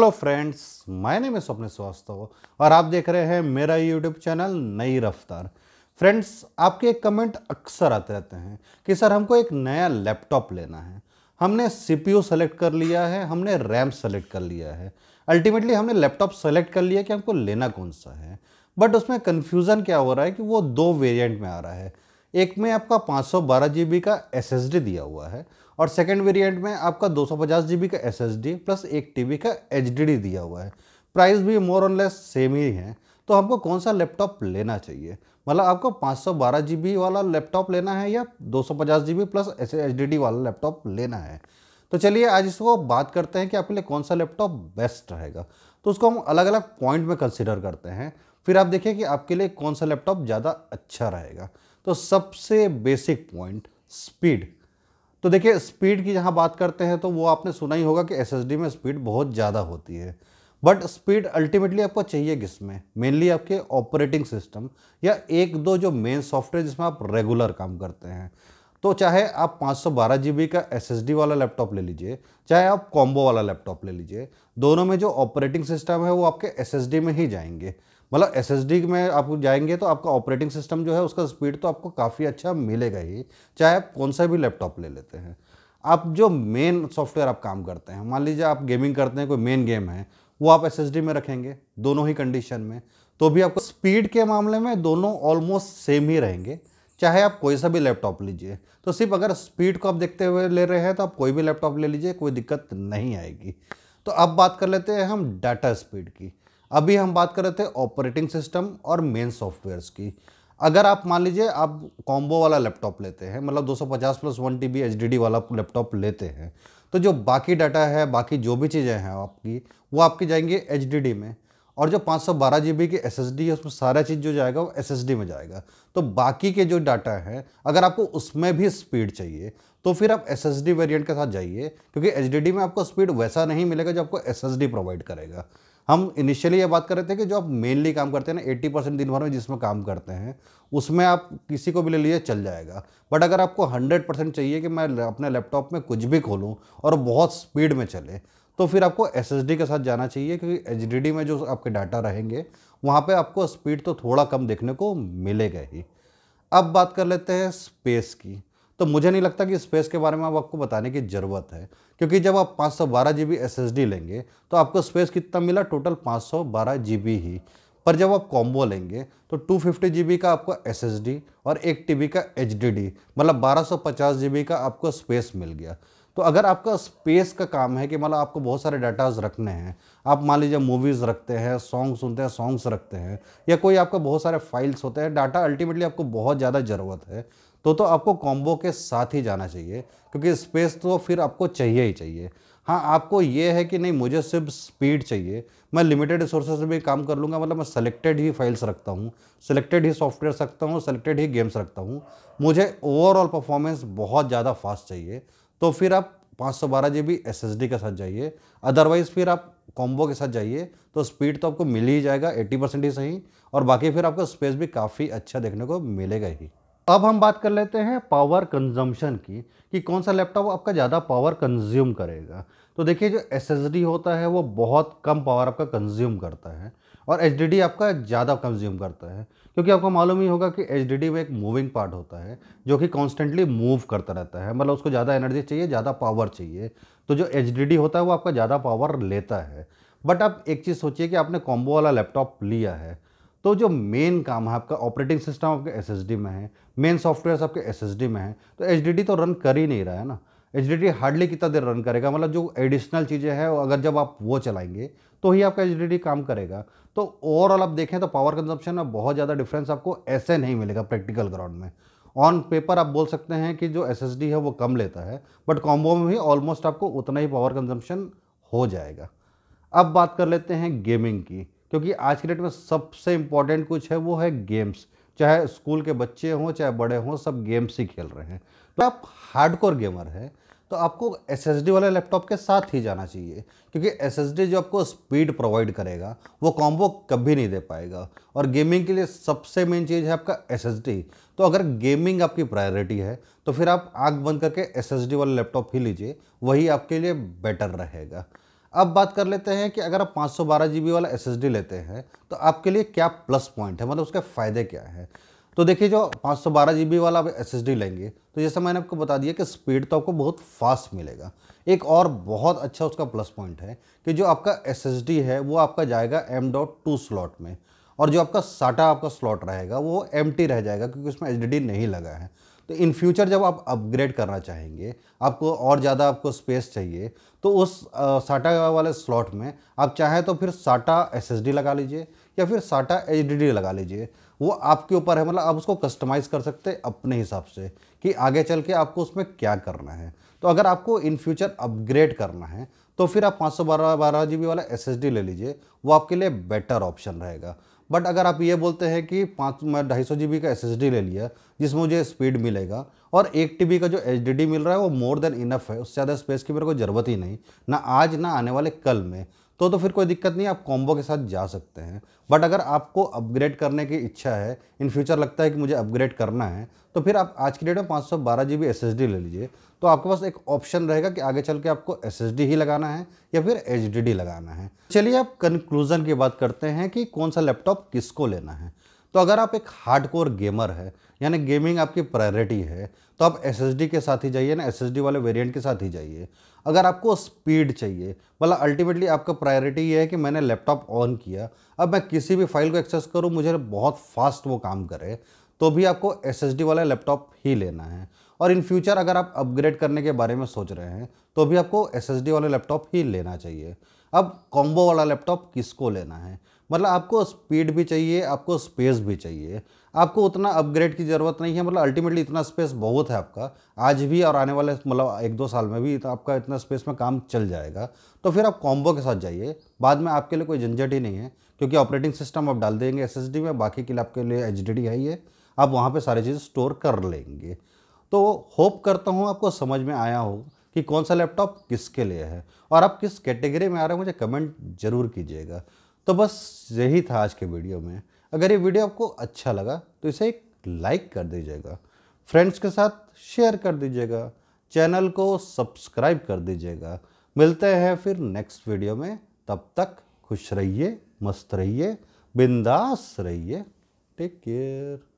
hello friends my name है स्वास्थ्य श्रीवास्तव और आप देख रहे हैं मेरा यूट्यूब चैनल नई रफ्तार फ्रेंड्स आपके एक कमेंट अक्सर आते रहते हैं कि सर हमको एक नया लैपटॉप लेना है हमने सीपीयू सेलेक्ट कर लिया है हमने रैम सेलेक्ट कर लिया है अल्टीमेटली हमने लैपटॉप सेलेक्ट कर लिया कि हमको लेना कौन सा है बट उसमें कन्फ्यूज़न क्या हो रहा है कि वो दो वेरियंट में आ रहा है एक में आपका पाँच सौ का एस दिया हुआ है और सेकेंड वेरिएंट में आपका दो सौ का एस प्लस एक टी का एच दिया हुआ है प्राइस भी मोर ऑन लेस सेम ही है तो हमको कौन सा लैपटॉप लेना चाहिए मतलब आपको पाँच सौ बारह जी वाला लैपटॉप लेना है या दो सौ पचास G B plus H D D वाला लैपटॉप लेना है तो चलिए आज इसको बात करते हैं कि आपके लिए कौन सा लैपटॉप बेस्ट रहेगा तो उसको हम अलग अलग पॉइंट में कंसिडर करते हैं फिर आप देखिए कि आपके लिए कौन सा लैपटॉप ज़्यादा अच्छा रहेगा तो सबसे बेसिक पॉइंट स्पीड तो देखिए स्पीड की जहाँ बात करते हैं तो वो आपने सुना ही होगा कि एस में स्पीड बहुत ज़्यादा होती है बट स्पीड अल्टीमेटली आपको चाहिए किसमें मेनली आपके ऑपरेटिंग सिस्टम या एक दो जो मेन सॉफ्टवेयर जिसमें आप रेगुलर काम करते हैं तो चाहे आप 512 जीबी का एसएसडी वाला लैपटॉप ले लीजिए चाहे आप कॉम्बो वाला लैपटॉप ले लीजिए दोनों में जो ऑपरेटिंग सिस्टम है वो आपके एसएसडी में ही जाएंगे मतलब एस में आप जाएंगे तो आपका ऑपरेटिंग सिस्टम जो है उसका स्पीड तो आपको काफ़ी अच्छा मिलेगा ही चाहे आप कौन सा भी लैपटॉप ले लेते हैं आप जो मेन सॉफ्टवेयर आप काम करते हैं मान लीजिए आप गेमिंग करते हैं कोई मेन गेम है वो आप एस में रखेंगे दोनों ही कंडीशन में तो भी आपको स्पीड के मामले में दोनों ऑलमोस्ट सेम ही रहेंगे चाहे आप कोई सा भी लैपटॉप लीजिए तो सिर्फ अगर स्पीड को आप देखते हुए ले रहे हैं तो आप कोई भी लैपटॉप ले लीजिए कोई दिक्कत नहीं आएगी तो अब बात कर लेते हैं हम डाटा स्पीड की अभी हम बात कर रहे थे ऑपरेटिंग सिस्टम और मेन सॉफ्टवेयर्स की अगर आप मान लीजिए आप कॉम्बो वाला लैपटॉप लेते हैं मतलब 250 plus one T B H वाला लैपटॉप लेते हैं तो जो बाकी डाटा है बाकी जो भी चीज़ें हैं आपकी वो आपकी जाएंगी एच में और जो पाँच सौ बारह की एस है उसमें सारा चीज़ जो जाएगा वो एस में जाएगा तो बाकी के जो डाटा है अगर आपको उसमें भी स्पीड चाहिए तो फिर आप एस एस के साथ जाइए क्योंकि एच में आपको स्पीड वैसा नहीं मिलेगा जो आपको एस प्रोवाइड करेगा हम इनिशियली ये बात कर रहे थे कि जो आप मेनली काम करते हैं ना एट्टी परसेंट दिन भर में जिसमें काम करते हैं उसमें आप किसी को भी ले लीजिए चल जाएगा बट अगर आपको हंड्रेड परसेंट चाहिए कि मैं अपने लैपटॉप में कुछ भी खोलूँ और बहुत स्पीड में चले तो फिर आपको एस के साथ जाना चाहिए क्योंकि एच में जो आपके डाटा रहेंगे वहाँ पर आपको स्पीड तो थोड़ा कम देखने को मिलेगा ही अब बात कर लेते हैं स्पेस की तो मुझे नहीं लगता कि स्पेस के बारे में अब आपको बताने की ज़रूरत है क्योंकि जब आप पाँच सौ बारह G B S S D लेंगे तो आपको स्पेस कितना मिला टोटल पाँच सौ बारह जी बी ही पर जब आप कॉम्बो लेंगे तो टू फिफ्टी जी बी का आपको एस एस डी और एक टी बी का एच डी डी मतलब बारह सौ पचास जी बी का आपको स्पेस मिल गया तो अगर आपका स्पेस का काम है कि मतलब आपको बहुत सारे डाटाज रखने हैं आप मान लीजिए मूवीज़ रखते हैं सॉन्ग सुनते हैं सॉन्ग्स रखते हैं या कोई आपका बहुत सारे फाइल्स होते हैं डाटा अल्टीमेटली आपको बहुत ज़्यादा ज़रूरत है तो तो आपको कॉम्बो के साथ ही जाना चाहिए क्योंकि स्पेस तो फिर आपको चाहिए ही चाहिए हाँ आपको ये है कि नहीं मुझे सिर्फ स्पीड चाहिए मैं लिमिटेड रिसोर्सेज में काम कर लूँगा मतलब मैं सेलेक्टेड ही फाइल्स रखता हूँ सेलेक्टेड ही सॉफ्टवेयर रखता हूँ सेलेक्टेड ही गेम्स रखता हूँ मुझे ओवरऑल परफॉर्मेंस बहुत ज़्यादा फास्ट चाहिए तो फिर आप पाँच सौ बारह G B S S D के साथ जाइए अदरवाइज़ फिर आप कॉम्बो के साथ जाइए तो स्पीड तो आपको मिल ही जाएगा एट्टी परसेंट ही सही और बाकी फिर आपको स्पेस भी काफ़ी अच्छा देखने को मिलेगा ही अब हम बात कर लेते हैं पावर कंजम्पशन की कि कौन सा लैपटॉप आपका ज़्यादा पावर कंज्यूम करेगा तो देखिए जो एस होता है वो बहुत कम पावर आपका कंज्यूम करता है और एच आपका ज़्यादा कंज्यूम करता है क्योंकि आपको मालूम ही होगा कि एच में एक मूविंग पार्ट होता है जो कि कॉन्स्टेंटली मूव करता रहता है मतलब उसको ज़्यादा एनर्जी चाहिए ज़्यादा पावर चाहिए तो जो एच होता है वो आपका ज़्यादा पावर लेता है बट आप एक चीज़ सोचिए कि आपने कॉम्बो वाला लैपटॉप लिया है तो जो मेन काम है आपका ऑपरेटिंग सिस्टम आपके एस में है मेन सॉफ्टवेयर आपके एस में है तो एच तो रन कर ही नहीं रहा है ना एच हार्डली कितना देर रन करेगा मतलब जो एडिशनल चीज़ें हैं अगर जब आप वो चलाएंगे तो ही आपका एच काम करेगा तो ओवरऑल आप देखें तो पावर कंजप्शन में बहुत ज़्यादा डिफरेंस आपको ऐसे नहीं मिलेगा प्रैक्टिकल ग्राउंड में ऑन पेपर आप बोल सकते हैं कि जो एस है वो कम लेता है बट कॉम्बो में भी ऑलमोस्ट आपको उतना ही पावर कंजम्पशन हो जाएगा अब बात कर लेते हैं गेमिंग की क्योंकि आज के डेट में सबसे इम्पॉर्टेंट कुछ है वो है गेम्स चाहे स्कूल के बच्चे हों चाहे बड़े हों सब गेम्स ही खेल रहे हैं तो आप हार्डकोर गेमर हैं तो आपको एस वाले लैपटॉप के साथ ही जाना चाहिए क्योंकि एस जो आपको स्पीड प्रोवाइड करेगा वो कॉम्बो कभी नहीं दे पाएगा और गेमिंग के लिए सबसे मेन चीज़ है आपका एस तो अगर गेमिंग आपकी प्रायोरिटी है तो फिर आप आग बंद करके एस वाला लैपटॉप ही लीजिए वही आपके लिए बेटर रहेगा अब बात कर लेते हैं कि अगर आप पाँच सौ वाला एस लेते हैं तो आपके लिए क्या प्लस पॉइंट है मतलब उसके फ़ायदे क्या हैं तो देखिए जो पाँच सौ बारह जी वाला आप एस लेंगे तो जैसा मैंने आपको बता दिया कि स्पीड तो आपको बहुत फास्ट मिलेगा एक और बहुत अच्छा उसका प्लस पॉइंट है कि जो आपका एस है वो आपका जाएगा एम डॉट टू स्लॉट में और जो आपका साटा आपका स्लॉट रहेगा वो एम रह जाएगा क्योंकि उसमें एच नहीं लगा है तो इन फ्यूचर जब आप अपग्रेड करना चाहेंगे आपको और ज़्यादा आपको स्पेस चाहिए तो उस आ, साटा वाले स्लॉट में आप चाहें तो फिर साटा एस लगा लीजिए या फिर साटा एच लगा लीजिए वो आपके ऊपर है मतलब आप उसको कस्टमाइज़ कर सकते हैं अपने हिसाब से कि आगे चल के आपको उसमें क्या करना है तो अगर आपको इन फ्यूचर अपग्रेड करना है तो फिर आप पाँच सौ बारह बारह जी बी वाला एस एस डी ले लीजिए वो आपके लिए बेटर ऑप्शन रहेगा बट अगर आप ये बोलते हैं कि पाँच मैं ढाई सौ जी बी का एस एस डी ले लिया जिसमें मुझे स्पीड मिलेगा और एक टी बी का जो एच डी डी मिल रहा है वो मोर देन इनफ है उससे ज़्यादा स्पेस की मेरे को ज़रूरत ही नहीं ना आज ना आने वाले कल में तो तो फिर कोई दिक्कत नहीं आप कॉम्बो के साथ जा सकते हैं बट अगर आपको अपग्रेड करने की इच्छा है इन फ्यूचर लगता है कि मुझे अपग्रेड करना है तो फिर आप आज की डेट में पाँच सौ बारह G B S S D ले लीजिए तो आपके पास एक ऑप्शन रहेगा कि आगे चल के आपको एस एस डी ही लगाना है या फिर एच डी डी लगाना है चलिए आप कंक्लूज़न की बात करते हैं कि कौन सा लैपटॉप किसको लेना है तो अगर आप एक हार्डकोर गेमर है यानी गेमिंग आपकी प्रायोरिटी है तो आप एस के साथ ही जाइए ना एस वाले वेरिएंट के साथ ही जाइए अगर आपको स्पीड चाहिए मतलब अल्टीमेटली आपका प्रायोरिटी ये है कि मैंने लैपटॉप ऑन किया अब मैं किसी भी फाइल को एक्सेस करूँ मुझे बहुत फास्ट वो काम करे तो भी आपको एस वाला लैपटॉप ही लेना है और इन फ्यूचर अगर आप अपग्रेड करने के बारे में सोच रहे हैं तो भी आपको एस वाला लैपटॉप ही लेना चाहिए अब कॉम्बो वाला लैपटॉप किसको लेना है मतलब आपको स्पीड भी चाहिए आपको स्पेस भी चाहिए आपको उतना अपग्रेड की ज़रूरत नहीं है मतलब अल्टीमेटली इतना स्पेस बहुत है आपका आज भी और आने वाले मतलब एक दो साल में भी तो आपका इतना स्पेस में काम चल जाएगा तो फिर आप कॉम्बो के साथ जाइए बाद में आपके लिए कोई झंझट ही नहीं है क्योंकि ऑपरेटिंग सिस्टम आप डाल देंगे एस में बाकी के लिए आपके लिए एच है ये आप वहाँ पर सारी चीज़ स्टोर कर लेंगे तो होप करता हूँ आपको समझ में आया हो कि कौन सा लैपटॉप किसके लिए है और आप किस कैटेगरी में आ रहे हो मुझे कमेंट ज़रूर कीजिएगा तो बस यही था आज के वीडियो में अगर ये वीडियो आपको अच्छा लगा तो इसे एक लाइक कर दीजिएगा फ्रेंड्स के साथ शेयर कर दीजिएगा चैनल को सब्सक्राइब कर दीजिएगा मिलते हैं फिर नेक्स्ट वीडियो में तब तक खुश रहिए मस्त रहिए बिंदास रहिए टेक केयर